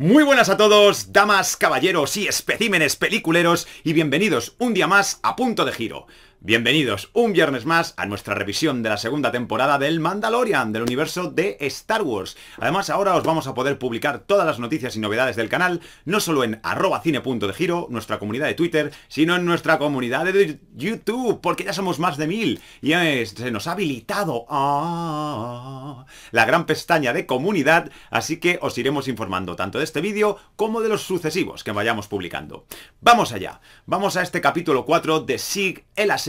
Muy buenas a todos, damas, caballeros y especímenes peliculeros y bienvenidos un día más a Punto de Giro. Bienvenidos un viernes más a nuestra revisión de la segunda temporada del Mandalorian del universo de Star Wars. Además ahora os vamos a poder publicar todas las noticias y novedades del canal, no solo en arroba cine nuestra comunidad de Twitter, sino en nuestra comunidad de YouTube, porque ya somos más de mil y se nos ha habilitado ah, la gran pestaña de comunidad, así que os iremos informando tanto de este vídeo como de los sucesivos que vayamos publicando. Vamos allá, vamos a este capítulo 4 de SIG el Asesino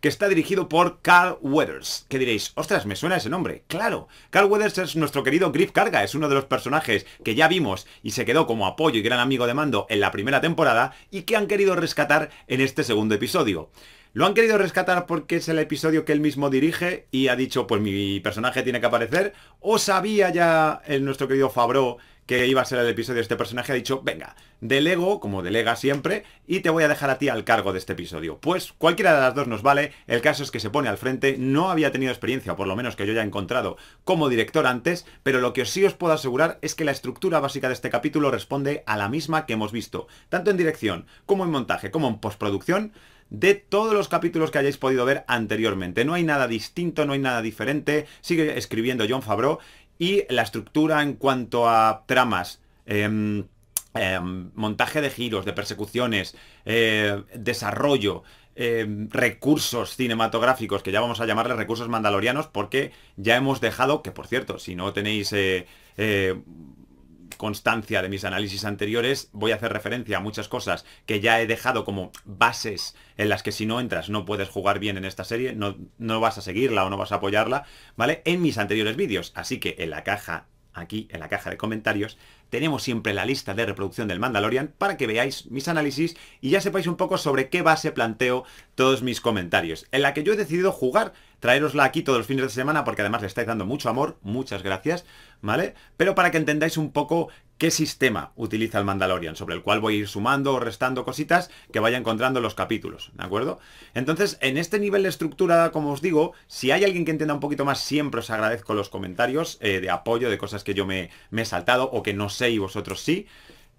que está dirigido por Carl Weathers. Que diréis, ostras, me suena ese nombre. Claro, Carl Weathers es nuestro querido Griff Carga, es uno de los personajes que ya vimos y se quedó como apoyo y gran amigo de mando en la primera temporada y que han querido rescatar en este segundo episodio. Lo han querido rescatar porque es el episodio que él mismo dirige y ha dicho, pues mi personaje tiene que aparecer. O sabía ya el nuestro querido Fabro que iba a ser el episodio de este personaje, ha dicho, venga, delego, como delega siempre, y te voy a dejar a ti al cargo de este episodio. Pues cualquiera de las dos nos vale, el caso es que se pone al frente, no había tenido experiencia, o por lo menos que yo haya encontrado como director antes, pero lo que sí os puedo asegurar es que la estructura básica de este capítulo responde a la misma que hemos visto, tanto en dirección, como en montaje, como en postproducción, de todos los capítulos que hayáis podido ver anteriormente. No hay nada distinto, no hay nada diferente, sigue escribiendo John Favreau y la estructura en cuanto a tramas, em, em, montaje de giros, de persecuciones, eh, desarrollo, em, recursos cinematográficos, que ya vamos a llamarles recursos mandalorianos, porque ya hemos dejado, que por cierto, si no tenéis eh, eh, constancia de mis análisis anteriores, voy a hacer referencia a muchas cosas que ya he dejado como bases en las que si no entras no puedes jugar bien en esta serie, no, no vas a seguirla o no vas a apoyarla, ¿vale? En mis anteriores vídeos. Así que en la caja, aquí en la caja de comentarios, tenemos siempre la lista de reproducción del Mandalorian para que veáis mis análisis y ya sepáis un poco sobre qué base planteo todos mis comentarios, en la que yo he decidido jugar traerosla aquí todos los fines de semana porque además le estáis dando mucho amor, muchas gracias, ¿vale? Pero para que entendáis un poco qué sistema utiliza el Mandalorian, sobre el cual voy a ir sumando o restando cositas que vaya encontrando los capítulos, ¿de acuerdo? Entonces, en este nivel de como os digo, si hay alguien que entienda un poquito más, siempre os agradezco los comentarios eh, de apoyo, de cosas que yo me, me he saltado o que no sé y vosotros sí.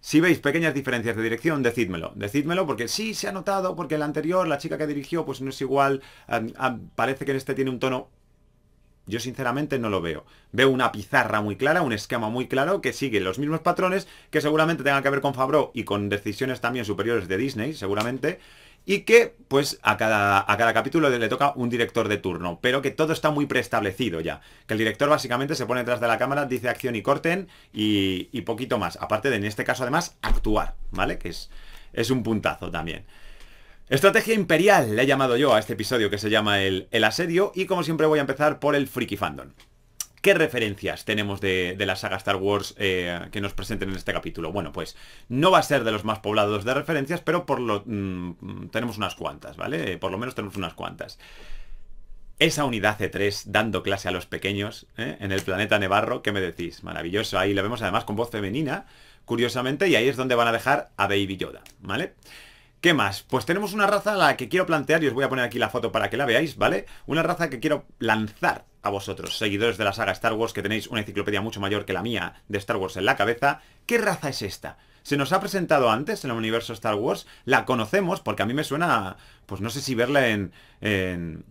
Si veis pequeñas diferencias de dirección, decídmelo. Decídmelo porque sí se ha notado, porque el anterior, la chica que dirigió, pues no es igual. parece que en este tiene un tono yo sinceramente no lo veo. Veo una pizarra muy clara, un esquema muy claro que sigue los mismos patrones que seguramente tengan que ver con Fabro y con decisiones también superiores de Disney, seguramente. Y que, pues, a cada, a cada capítulo le toca un director de turno, pero que todo está muy preestablecido ya. Que el director básicamente se pone detrás de la cámara, dice acción y corten y, poquito más. Aparte de, en este caso, además, actuar, ¿vale? Que es, es un puntazo también. Estrategia imperial, le he llamado yo a este episodio que se llama el, asedio y como siempre voy a empezar por el friki fandom. ¿Qué referencias tenemos de, la saga Star Wars eh, que nos presenten en este capítulo? Bueno, pues no va a ser de los más poblados de referencias, pero por lo, mm, tenemos unas cuantas, ¿vale? Eh, por lo menos tenemos unas cuantas. Esa unidad C3 e dando clase a los pequeños ¿eh? en el planeta Nevarro, ¿qué me decís? Maravilloso, ahí la vemos además con voz femenina, curiosamente, y ahí es donde van a dejar a Baby Yoda, ¿vale? vale ¿Qué más? Pues tenemos una raza a la que quiero plantear y os voy a poner aquí la foto para que la veáis, ¿vale? Una raza que quiero lanzar a vosotros, seguidores de la saga Star Wars, que tenéis una enciclopedia mucho mayor que la mía de Star Wars en la cabeza. ¿Qué raza es esta? Se nos ha presentado antes en el universo Star Wars, la conocemos porque a mí me suena, pues no sé si verla en, en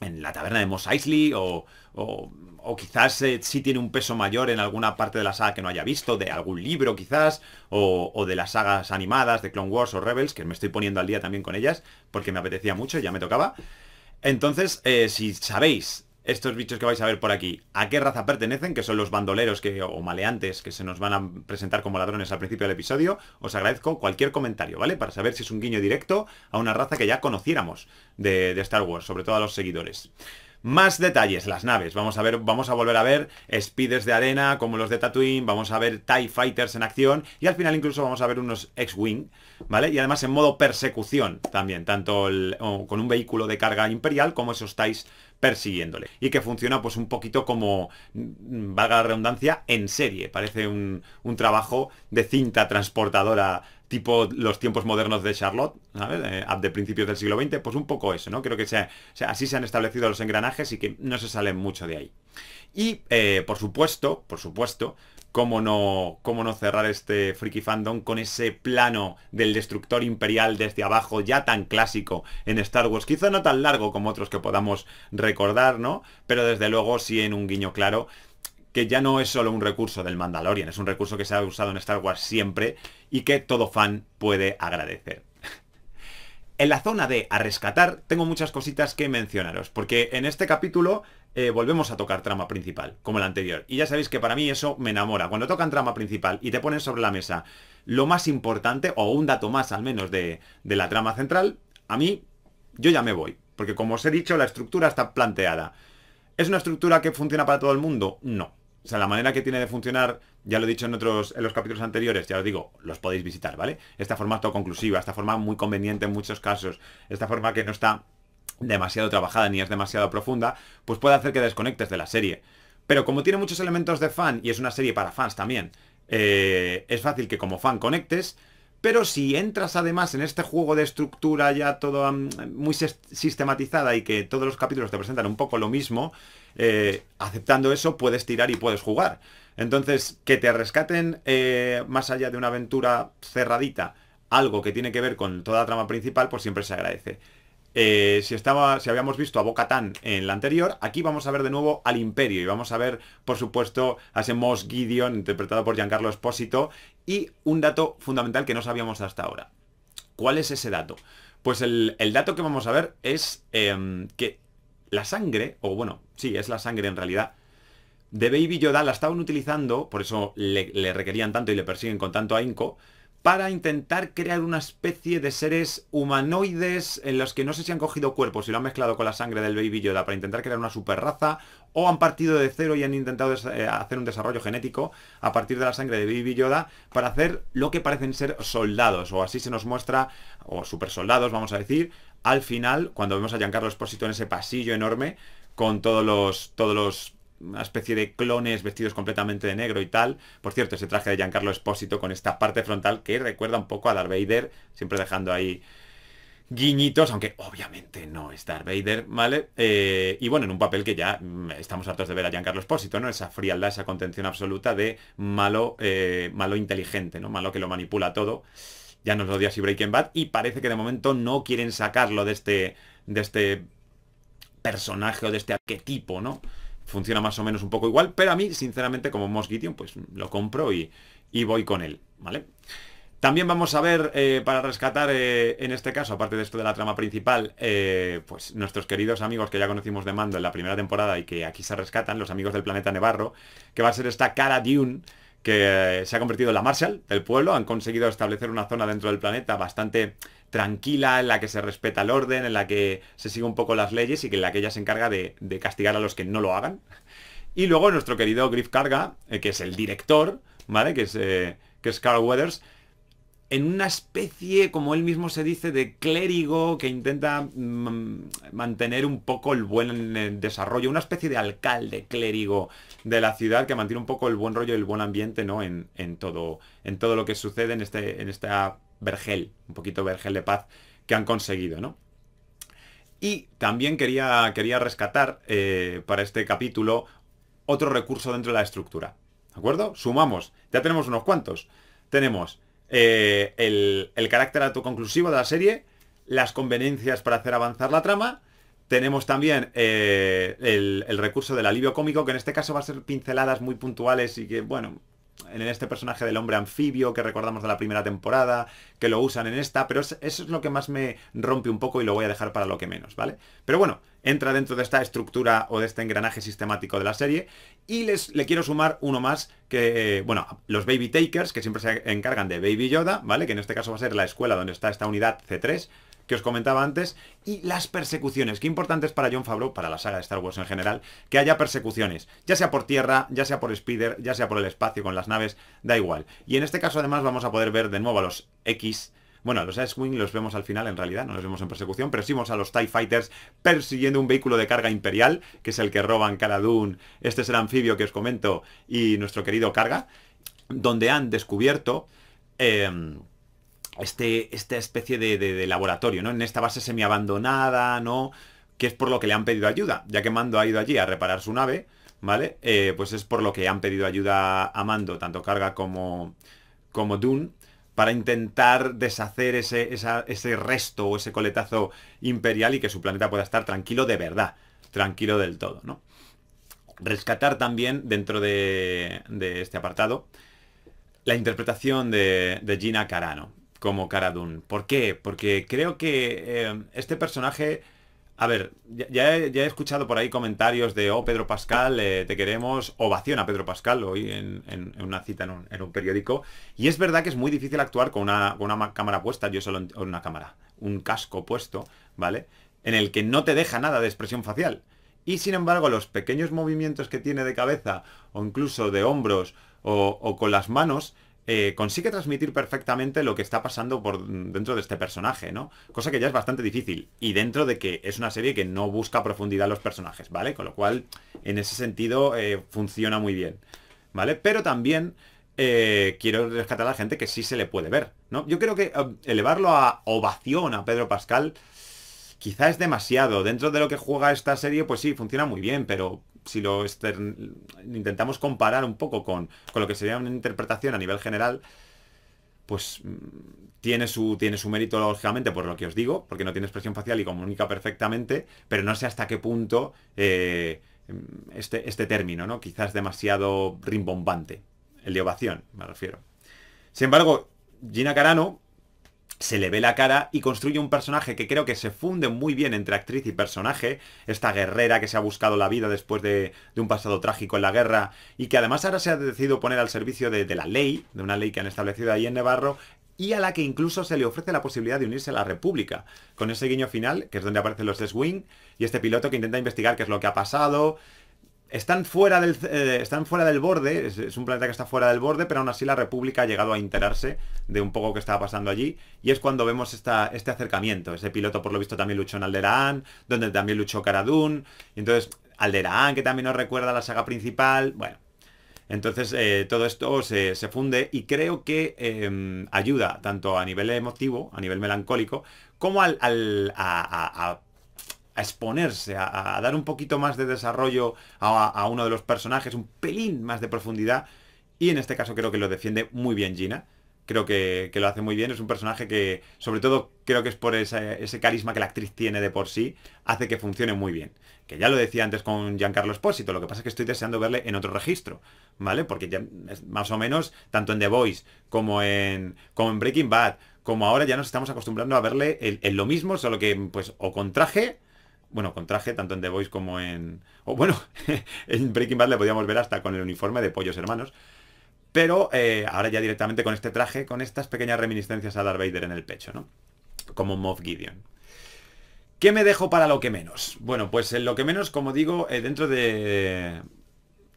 en la taberna de Mos Eisley o, quizás eh, sí tiene un peso mayor en alguna parte de la saga que no haya visto, de algún libro quizás, o, de las sagas animadas de Clone Wars o Rebels, que me estoy poniendo al día también con ellas, porque me apetecía mucho, ya me tocaba. Entonces, eh, si sabéis estos bichos que vais a ver por aquí, ¿a qué raza pertenecen? Que son los bandoleros que, o maleantes que se nos van a presentar como ladrones al principio del episodio. Os agradezco cualquier comentario, ¿vale? Para saber si es un guiño directo a una raza que ya conociéramos de, Star Wars, sobre todo a los seguidores. Más detalles, las naves. Vamos a ver, vamos a volver a ver speeders de arena como los de Tatooine, vamos a ver TIE Fighters en acción y al final incluso vamos a ver unos X-Wing, ¿vale? Y además en modo persecución también, tanto con un vehículo de carga imperial como esos TIEs persiguiéndole. Y que funciona pues un poquito como, valga la redundancia, en serie. Parece un, un trabajo de cinta transportadora tipo los tiempos modernos de Charlotte, ¿sabes? Eh, de principios del siglo XX, pues un poco eso, ¿no? Creo que así se han establecido los engranajes y que no se salen mucho de ahí. Y, eh, por supuesto, por supuesto, cómo no, cómo no cerrar este Freaky Fandom con ese plano del destructor imperial desde abajo, ya tan clásico en Star Wars, quizá no tan largo como otros que podamos recordar, ¿no? Pero desde luego sí en un guiño claro que ya no es solo un recurso del Mandalorian, es un recurso que se ha usado en Star Wars siempre y que todo fan puede agradecer. En la zona de a rescatar tengo muchas cositas que mencionaros, porque en este capítulo eh, volvemos a tocar trama principal, como el anterior. Y ya sabéis que para mí eso me enamora. Cuando tocan trama principal y te ponen sobre la mesa lo más importante, o un dato más al menos de, de la trama central, a mí yo ya me voy. Porque como os he dicho, la estructura está planteada. ¿Es una estructura que funciona para todo el mundo? No o sea, la manera que tiene de funcionar, ya lo he dicho en otros, en los capítulos anteriores, ya os digo, los podéis visitar, ¿vale? Esta forma autoconclusiva, esta forma muy conveniente en muchos casos, esta forma que no está demasiado trabajada ni es demasiado profunda, pues puede hacer que desconectes de la serie. Pero como tiene muchos elementos de fan y es una serie para fans también, eh, es fácil que como fan conectes, pero si entras además en este juego de estructura ya todo muy sistematizada y que todos los capítulos te presentan un poco lo mismo, eh, aceptando eso puedes tirar y puedes jugar. Entonces, que te rescaten eh, más allá de una aventura cerradita, algo que tiene que ver con toda la trama principal, pues siempre se agradece. Eh, si, si habíamos visto a Bocatán en la anterior, aquí vamos a ver de nuevo al Imperio y vamos a ver, por supuesto, a ese Moss Gideon interpretado por Giancarlo Espósito y un dato fundamental que no sabíamos hasta ahora. ¿Cuál es ese dato? Pues el, dato que vamos a ver es em, que la sangre, o bueno, sí, es la sangre en realidad, de Baby Yoda la estaban utilizando, por eso le, le requerían tanto y le persiguen con tanto ahínco, para intentar crear una especie de seres humanoides en los que no sé si han cogido cuerpos y lo han mezclado con la sangre del Baby Yoda para intentar crear una superraza o han partido de cero y han intentado eh, hacer un desarrollo genético a partir de la sangre de Baby Yoda para hacer lo que parecen ser soldados o así se nos muestra o super soldados vamos a decir al final cuando vemos a Giancarlo Esposito en ese pasillo enorme con todos los todos los una especie de clones vestidos completamente de negro y tal. Por cierto, ese traje de Giancarlo Espósito con esta parte frontal que recuerda un poco a Darth Vader, siempre dejando ahí guiñitos, aunque obviamente no es Darth Vader, ¿vale? Eh, y bueno, en un papel que ya mm, estamos hartos de ver a Giancarlo Espósito, ¿no? Esa frialdad, esa contención absoluta de malo, eh, malo inteligente, ¿no? Malo que lo manipula todo. Ya nos lo dio así Breaking Bad y parece que de momento no quieren sacarlo de este, de este personaje o de este arquetipo, ¿no? funciona más o menos un poco igual, pero a mí, sinceramente, como Mosquitium, pues lo compro y, voy con él, ¿vale? También vamos a ver, eh, para rescatar eh, en este caso, aparte de esto de la trama principal, eh, pues nuestros queridos amigos que ya conocimos de Mando en la primera temporada y que aquí se rescatan, los amigos del planeta Nevarro, que va a ser esta Cara Dune, que se ha convertido en la Marshall del pueblo, han conseguido establecer una zona dentro del planeta bastante tranquila, en la que se respeta el orden, en la que se sigue un poco las leyes y que en la que ella se encarga de, castigar a los que no lo hagan. Y luego nuestro querido Griff Carga, eh, que es el director, ¿vale? Eh, que es, Carl Weathers, en una especie, como él mismo se dice, de clérigo que intenta mm, mantener un poco el buen eh, desarrollo, una especie de alcalde clérigo de la ciudad que mantiene un poco el buen rollo y el buen ambiente, ¿no? En, todo, en todo lo que sucede en, este, en esta vergel, un poquito vergel de paz que han conseguido, ¿no? Y también quería, quería rescatar eh, para este capítulo otro recurso dentro de la estructura. ¿De acuerdo? Sumamos. Ya tenemos unos cuantos. Tenemos eh, el, el, carácter autoconclusivo de la serie, las conveniencias para hacer avanzar la trama. Tenemos también eh, el, el, recurso del alivio cómico, que en este caso va a ser pinceladas muy puntuales y que, bueno, en este personaje del hombre anfibio que recordamos de la primera temporada, que lo usan en esta, pero eso es lo que más me rompe un poco y lo voy a dejar para lo que menos, ¿vale? Pero bueno, entra dentro de esta estructura o de este engranaje sistemático de la serie y les le quiero sumar uno más que, bueno, los Baby Takers, que siempre se encargan de Baby Yoda, ¿vale? Que en este caso va a ser la escuela donde está esta unidad C3, que os comentaba antes, y las persecuciones. Qué importante es para John Favreau, para la saga de Star Wars en general, que haya persecuciones, ya sea por tierra, ya sea por Spider, ya sea por el espacio con las naves, da igual. Y en este caso además vamos a poder ver de nuevo a los X, bueno, los x wing los vemos al final, en realidad, no los vemos en persecución, pero sí vemos a los TIE Fighters persiguiendo un vehículo de carga imperial, que es el que roban Caladun, este es el anfibio que os comento, y nuestro querido Carga, donde han descubierto... Em, este, esta especie de, laboratorio, ¿no? En esta base semiabandonada, ¿no? Que es por lo que le han pedido ayuda, ya que Mando ha ido allí a reparar su nave, ¿vale? Eh, pues es por lo que han pedido ayuda a Mando, tanto Carga como, como Dune, para intentar deshacer ese, resto o ese coletazo imperial y que su planeta pueda estar tranquilo de verdad, tranquilo del todo, ¿no? Rescatar también dentro de, este apartado la interpretación de Gina Carano como Cara ¿Por qué? Porque creo que eh, este personaje... A ver, ya, he, escuchado por ahí comentarios de, oh, Pedro Pascal, eh, te queremos, ovación a Pedro Pascal hoy en, una cita en un, periódico. Y es verdad que es muy difícil actuar con una, cámara puesta, yo solo en una cámara, un casco puesto, ¿vale? En el que no te deja nada de expresión facial. Y sin embargo, los pequeños movimientos que tiene de cabeza o incluso de hombros o con las manos eh, consigue transmitir perfectamente lo que está pasando por dentro de este personaje, ¿no? Cosa que ya es bastante difícil. Y dentro de que es una serie que no busca profundidad los personajes, ¿vale? Con lo cual, en ese sentido, eh, funciona muy bien. ¿Vale? Pero también eh, quiero rescatar a la gente que sí se le puede ver, ¿no? Yo creo que elevarlo a ovación a Pedro Pascal quizá es demasiado. Dentro de lo que juega esta serie, pues sí, funciona muy bien, pero si lo intentamos comparar un poco con, lo que sería una interpretación a nivel general, pues mm, tiene su, tiene su mérito, lógicamente, por lo que os digo, porque no tiene expresión facial y comunica perfectamente, pero no sé hasta qué punto eh, mm, este, este término, ¿no? Quizás demasiado rimbombante, el de ovación, me refiero. Sin embargo, Gina Carano se le ve la cara y construye un personaje que creo que se funde muy bien entre actriz y personaje, esta guerrera que se ha buscado la vida después de, un pasado trágico en la guerra y que además ahora se ha decidido poner al servicio de, la ley, de una ley que han establecido ahí en Nevarro y a la que incluso se le ofrece la posibilidad de unirse a la República, con ese guiño final, que es donde aparecen los S-Wing, y este piloto que intenta investigar qué es lo que ha pasado, están fuera, del, eh, están fuera del borde, es, un planeta que está fuera del borde, pero aún así la República ha llegado a enterarse de un poco que estaba pasando allí, y es cuando vemos este acercamiento. Ese piloto, por lo visto, también luchó en Alderaan, donde también luchó Karadun. y entonces Alderaan, que también nos recuerda a la saga principal, bueno. Entonces eh, todo esto se, funde y creo que em, ayuda tanto a nivel emotivo, a nivel melancólico, como al, a a exponerse, a, dar un poquito más de desarrollo a, uno de los personajes, un pelín más de profundidad. Y en este caso creo que lo defiende muy bien Gina. Creo que, lo hace muy bien. Es un personaje que, sobre todo, creo que es por ese, carisma que la actriz tiene de por sí, hace que funcione muy bien. Que ya lo decía antes con Giancarlo Espósito, lo que pasa es que estoy deseando verle en otro registro, ¿vale? Porque ya más o menos, tanto en The Voice como en, como en Breaking Bad, como ahora ya nos estamos acostumbrando a verle en, lo mismo, solo que pues o con traje bueno, con traje, tanto en The Voice como en... O bueno, en Breaking Bad le podíamos ver hasta con el uniforme de Pollos Hermanos. Pero eh, ahora ya directamente con este traje, con estas pequeñas reminiscencias a Darth Vader en el pecho, ¿no? Como Moff Gideon. ¿Qué me dejo para lo que menos? Bueno, pues lo que menos, como digo, eh, dentro de,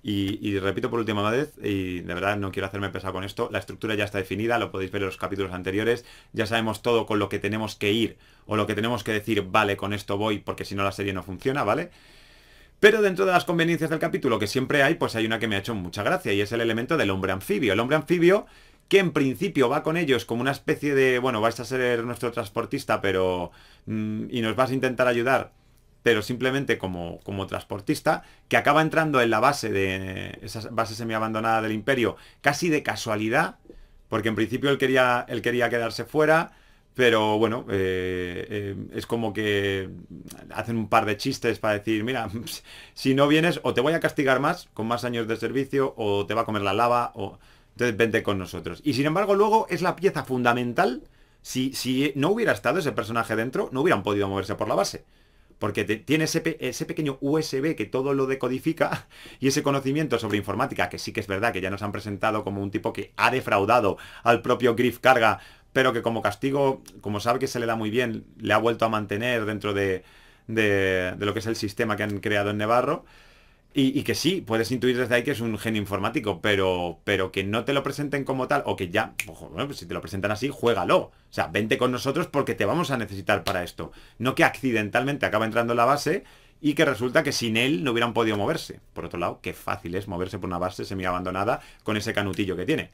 y, repito por última vez, y de verdad no quiero hacerme pesar con esto, la estructura ya está definida, lo podéis ver en los capítulos anteriores, ya sabemos todo con lo que tenemos que ir o lo que tenemos que decir, vale, con esto voy, porque si no la serie no funciona, ¿vale? Pero dentro de las conveniencias del capítulo que siempre hay, pues hay una que me ha hecho mucha gracia y es el elemento del hombre anfibio. El hombre anfibio que en principio va con ellos como una especie de, bueno, vais a ser nuestro transportista, pero... Mm, y nos vas a intentar ayudar pero simplemente como, transportista, que acaba entrando en la base de esa base semiabandonada del imperio casi de casualidad, porque en principio él quería, él quería quedarse fuera, pero bueno, eh, eh, es como que hacen un par de chistes para decir, mira, si no vienes o te voy a castigar más con más años de servicio o te va a comer la lava o... Entonces vente con nosotros. Y sin embargo luego es la pieza fundamental. Si, si no hubiera estado ese personaje dentro, no hubieran podido moverse por la base porque tiene ese, pequeño USB que todo lo decodifica y ese conocimiento sobre informática, que sí que es verdad que ya nos han presentado como un tipo que ha defraudado al propio Griff Carga, pero que como castigo, como sabe que se le da muy bien, le ha vuelto a mantener dentro de, de lo que es el sistema que han creado en Nevarro. Y, que sí, puedes intuir desde ahí que es un genio informático, pero, pero que no te lo presenten como tal, o que ya, ojo, pues si te lo presentan así, juégalo. O sea, vente con nosotros porque te vamos a necesitar para esto. No que accidentalmente acaba entrando en la base y que resulta que sin él no hubieran podido moverse. Por otro lado, qué fácil es moverse por una base semi-abandonada con ese canutillo que tiene.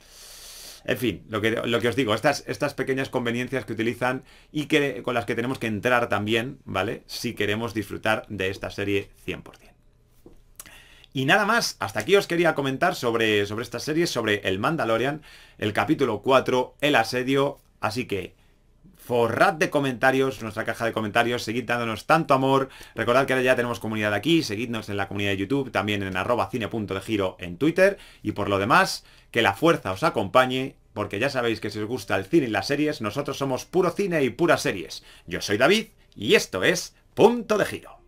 En fin, lo que, lo que os digo, estas, estas pequeñas conveniencias que utilizan y que, con las que tenemos que entrar también, ¿vale? Si queremos disfrutar de esta serie 100%. Y nada más, hasta aquí os quería comentar sobre, sobre esta serie, sobre el Mandalorian, el capítulo 4, el asedio, así que forrad de comentarios nuestra caja de comentarios, seguid dándonos tanto amor, recordad que ahora ya tenemos comunidad aquí, seguidnos en la comunidad de YouTube, también en arroba cine en Twitter, y por lo demás, que la fuerza os acompañe, porque ya sabéis que si os gusta el cine y las series, nosotros somos puro cine y puras series. Yo soy David, y esto es Punto de Giro.